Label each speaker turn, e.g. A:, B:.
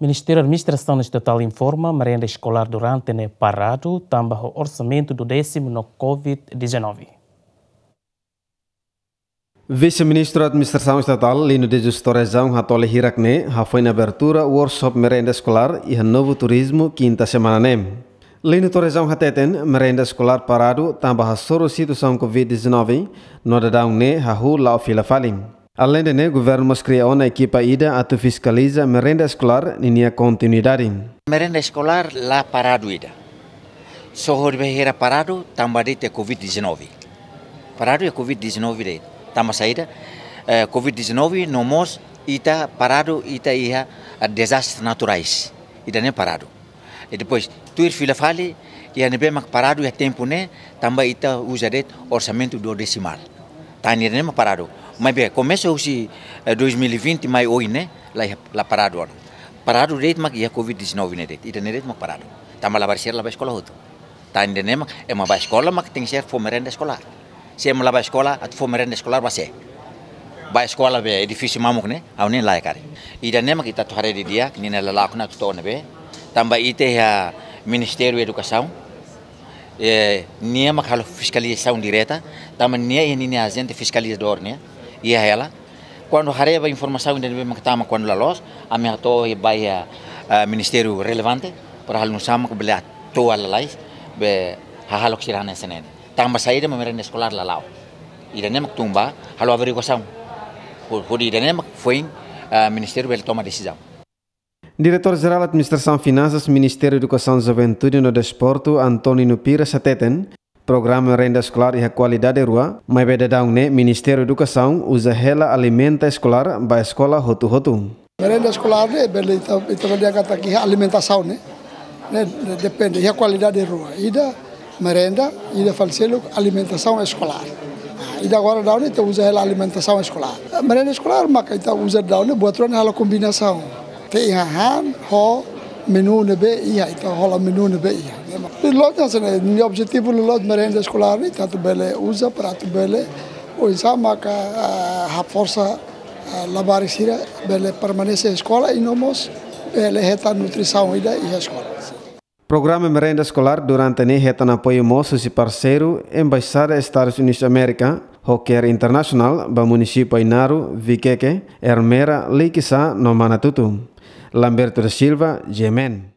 A: Ministério da Administração Estatal informa merenda escolar durante o é parado também o orçamento do décimo no Covid-19. Vice-ministro da Administração Estatal, Lino de Justorazão, Hatole Hirakne, já foi na abertura o workshop merenda escolar e novo turismo quinta semana nem. Né? Lino Torrezão Hateten, merenda escolar parado, também a situação Covid-19, no dadão ne, né? hahu lao fila falim. Além de governo criou é uma equipa ida a fiscaliza merenda escolar em continuidade.
B: Merenda escolar lá parado ida. Só era parado, também tem Covid-19. Parado é Covid-19, tamba saída. Eh, Covid-19 no mos ita parado ita ia desastres naturais. ida nem parado. E depois, ir fila fale, ia nebe bem parado ia tempo né, tamba ita usa orçamento do decimal. Tá nem parado. Mas bem, começa hoje 2020, eh, mas hoje, né? Lá, lá parado Parado direito, mas a é Covid-19, né? E também direito, parado. Estamos tá lá para ser lá para a escola é outro. Está entendendo? É uma escola, mas tem que ser fomerenda escolar. Se é uma para escola, a fomerenda escolar vai ser. Vai a escola, bem, é difícil mamuk, né? a nem lá, é, cara. E né mas está tudo de dia, que nem lá, que não estou, né, Bem, também tem a Ministério da Educação, é, nem uma fiscalização direta, também nem a gente fiscalizador, né? ia é ela quando a informação ainda bem que tamo quando la los a minha to e vai a ministério relevante para hal nusama ko bela to ala lais be hahalok sirana senen tamba saída me merenda escolar la lao irene mak tumba halo averiguação por por irene mak foi ministério bela toma decisão
A: Diretor-Geral Administração Finanças, Ministério da Educação, Juventude e no Desporto, Antônio Pira Sateten, Programa Renda Escolar e a Qualidade Rua, mas vai ne Ministério da Educação usa ela alimenta escolar a escola Rotu Rotu.
C: Renda escolar é bela então também a que alimentação, né? Depende, e a qualidade rua. Ida, merenda, ida falcelo alimentação escolar. E ah, agora dá né, usa ela alimentação escolar. Ah, merenda escolar, mas então usa dá né, boa trona ela combinação. Tem a han, ho, menu nebe ia, então rola menu nebe ia. În obiectivul lot merende școlare, tanto bele uza, prato bele, o exama a força la barisira, bele permanecer a escola e nomos bele reta nutrição ainda e a
A: Programa Merenda Escolar durante a reta apoio moços e parceiro Embaixada Estados Unidos da América, Hocker Internacional, ba município Inaru, Viqueque, Hermera, Leikisa, no Manatutu. Lamberto da Silva, Gemen.